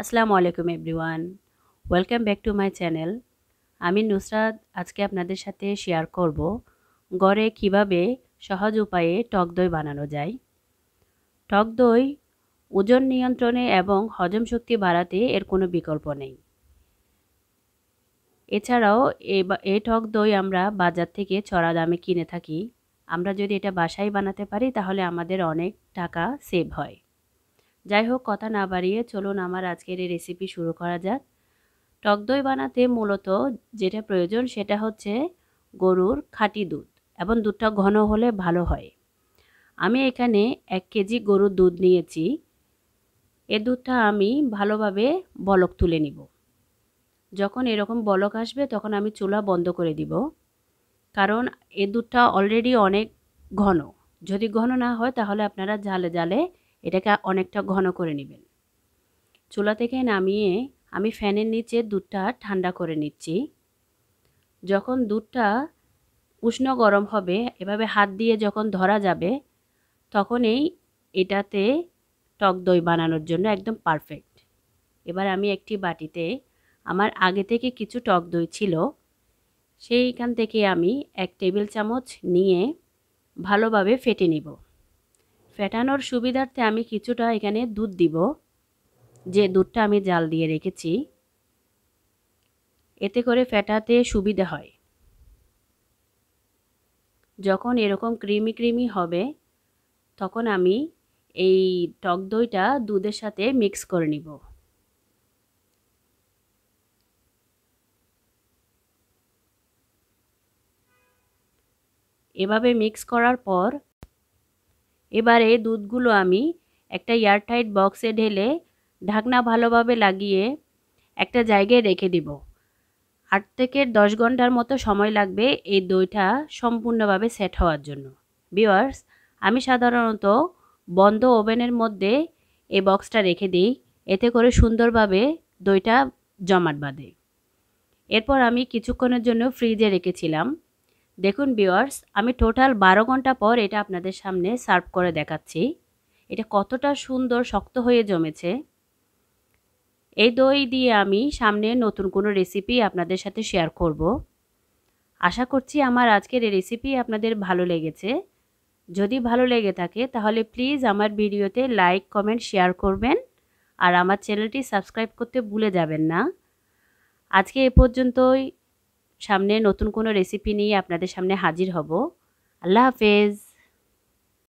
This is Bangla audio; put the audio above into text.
আসসালামু আলাইকুম everyone welcome back to my channel আমি নুসরাত আজকে আপনাদের সাথে শেয়ার করব গড়ে কিভাবে সহজ উপায়ে টক দই বানানো যায় টক দই ওজন নিয়ন্ত্রণে এবং হজম শক্তি বাড়াতে এর কোনো বিকল্প নেই এছাড়াও এ টক দই আমরা বাজার থেকে ছড়া দামে কিনে থাকি আমরা যদি এটা বাসায় বানাতে পারি তাহলে আমাদের অনেক টাকা সেভ হয় যাই হোক কথা না বাড়িয়ে চলুন আমার আজকের এই রেসিপি শুরু করা যাক টক দই বানাতে মূলত যেটা প্রয়োজন সেটা হচ্ছে গরুর খাঁটি দুধ এবং দুধটা ঘন হলে ভালো হয় আমি এখানে এক কেজি গরুর দুধ নিয়েছি এ দুধটা আমি ভালোভাবে বলক তুলে নিব যখন এরকম বলক আসবে তখন আমি চুলা বন্ধ করে দিব কারণ এ দুধটা অলরেডি অনেক ঘন যদি ঘন না হয় তাহলে আপনারা জালে জালে এটাকে অনেকটা ঘন করে নেবেন চুলা থেকে নামিয়ে আমি ফ্যানের নিচে দুধটা ঠান্ডা করে নিচ্ছি যখন দুধটা উষ্ণ গরম হবে এভাবে হাত দিয়ে যখন ধরা যাবে তখনই এটাতে টক দই বানানোর জন্য একদম পারফেক্ট এবার আমি একটি বাটিতে আমার আগে থেকে কিছু টক দই ছিল সেইখান থেকে আমি এক টেবিল চামচ নিয়ে ভালোভাবে ফেটে নিব ফেটানোর সুবিধার্থে আমি কিছুটা এখানে দুধ দিব যে দুধটা আমি জাল দিয়ে রেখেছি এতে করে ফেটাতে সুবিধা হয় যখন এরকম ক্রিমি ক্রিমি হবে তখন আমি এই টক দইটা দুধের সাথে মিক্স করে নিব এভাবে মিক্স করার পর এবারে দুধগুলো আমি একটা এয়ারটাইট বক্সে ঢেলে ঢাকনা ভালোভাবে লাগিয়ে একটা জায়গায় রেখে দিব আট থেকে দশ ঘন্টার মতো সময় লাগবে এই দইটা সম্পূর্ণভাবে সেট হওয়ার জন্য বিওয়ার্স আমি সাধারণত বন্ধ ওভেনের মধ্যে এই বক্সটা রেখে দিই এতে করে সুন্দরভাবে দইটা জমাট বাঁধে এরপর আমি কিছুক্ষণের জন্য ফ্রিজে রেখেছিলাম দেখুন বিওয়ার্স আমি টোটাল বারো ঘন্টা পর এটা আপনাদের সামনে সার্ভ করে দেখাচ্ছি এটা কতটা সুন্দর শক্ত হয়ে জমেছে এই দই দিয়ে আমি সামনে নতুন কোনো রেসিপি আপনাদের সাথে শেয়ার করব আশা করছি আমার আজকের এই রেসিপি আপনাদের ভালো লেগেছে যদি ভালো লেগে থাকে তাহলে প্লিজ আমার ভিডিওতে লাইক কমেন্ট শেয়ার করবেন আর আমার চ্যানেলটি সাবস্ক্রাইব করতে ভুলে যাবেন না আজকে এ পর্যন্তই সামনে নতুন কোনো রেসিপি নিয়ে আপনাদের সামনে হাজির হব আল্লাহ হাফেজ